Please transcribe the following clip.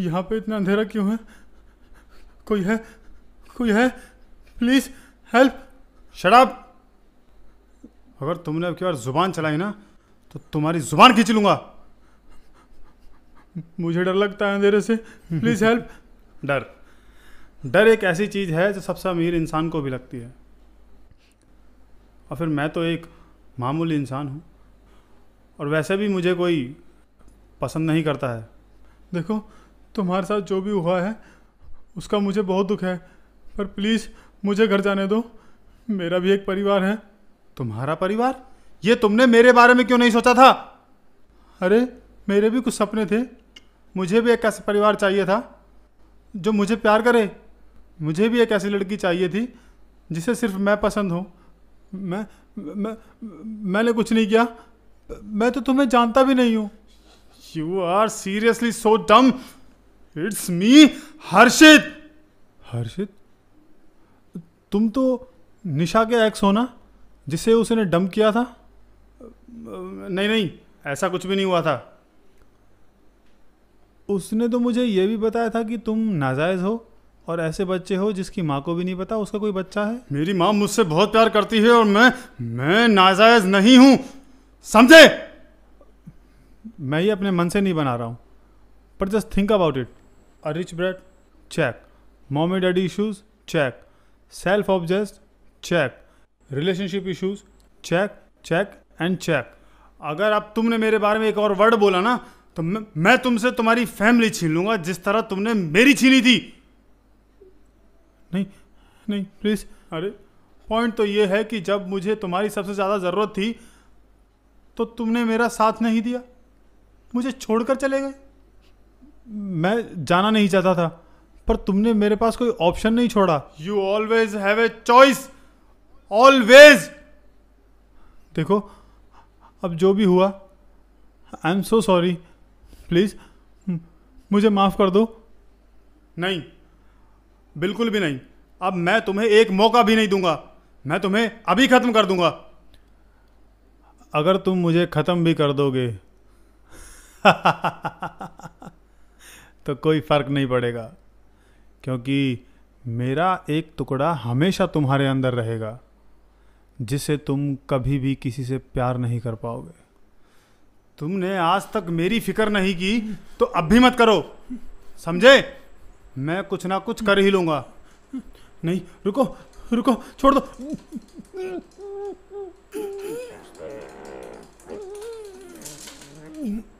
यहाँ पे इतना अंधेरा क्यों है कोई है कोई है प्लीज हेल्प शराब अगर तुमने अब की बार जुबान चलाई ना तो तुम्हारी जुबान खींच लूंगा मुझे डर लगता है अंधेरे से प्लीज हेल्प डर डर एक ऐसी चीज है जो सबसे अमीर इंसान को भी लगती है और फिर मैं तो एक मामूली इंसान हूँ और वैसे भी मुझे कोई पसंद नहीं करता है देखो तुम्हारे साथ जो भी हुआ है उसका मुझे बहुत दुख है पर प्लीज़ मुझे घर जाने दो मेरा भी एक परिवार है तुम्हारा परिवार ये तुमने मेरे बारे में क्यों नहीं सोचा था अरे मेरे भी कुछ सपने थे मुझे भी एक ऐसा परिवार चाहिए था जो मुझे प्यार करे मुझे भी एक ऐसी लड़की चाहिए थी जिसे सिर्फ मैं पसंद हूँ मैं मैं मैंने कुछ नहीं किया मैं तो तुम्हें जानता भी नहीं हूँ यू आर सीरियसली सो डम इट्स मी हर्षित हर्षित तुम तो निशा के एक्स हो ना जिसे उसने डम किया था नहीं नहीं ऐसा कुछ भी नहीं हुआ था उसने तो मुझे यह भी बताया था कि तुम नाजायज़ हो और ऐसे बच्चे हो जिसकी माँ को भी नहीं पता उसका कोई बच्चा है मेरी माँ मुझसे बहुत प्यार करती है और मैं मैं नाजायज़ नहीं हूँ समझे मैं ये अपने मन से नहीं बना रहा हूँ पर just think about it a rich brat check mom and daddy issues check self obsessed check relationship issues check check and check अगर आप तुमने मेरे बारे में एक और वर्ड बोला ना तो मैं, मैं तुमसे तुम्हारी फैमिली छीन लूंगा जिस तरह तुमने मेरी छीनी थी नहीं नहीं प्लीज अरे पॉइंट तो ये है कि जब मुझे तुम्हारी सबसे ज़्यादा ज़रूरत थी तो तुमने मेरा साथ नहीं दिया मुझे छोड़कर चले गए मैं जाना नहीं चाहता था पर तुमने मेरे पास कोई ऑप्शन नहीं छोड़ा you always have a choice always देखो अब जो भी हुआ I am so sorry please मुझे माफ़ कर दो नहीं बिल्कुल भी नहीं अब मैं तुम्हें एक मौका भी नहीं दूंगा मैं तुम्हें अभी ख़त्म कर दूंगा अगर तुम मुझे ख़त्म भी कर दोगे तो कोई फ़र्क नहीं पड़ेगा क्योंकि मेरा एक टुकड़ा हमेशा तुम्हारे अंदर रहेगा जिसे तुम कभी भी किसी से प्यार नहीं कर पाओगे तुमने आज तक मेरी फिक्र नहीं की तो अब भी मत करो समझे मैं कुछ ना कुछ कर ही लूंगा नहीं रुको रुको छोड़ दो Mm-hmm.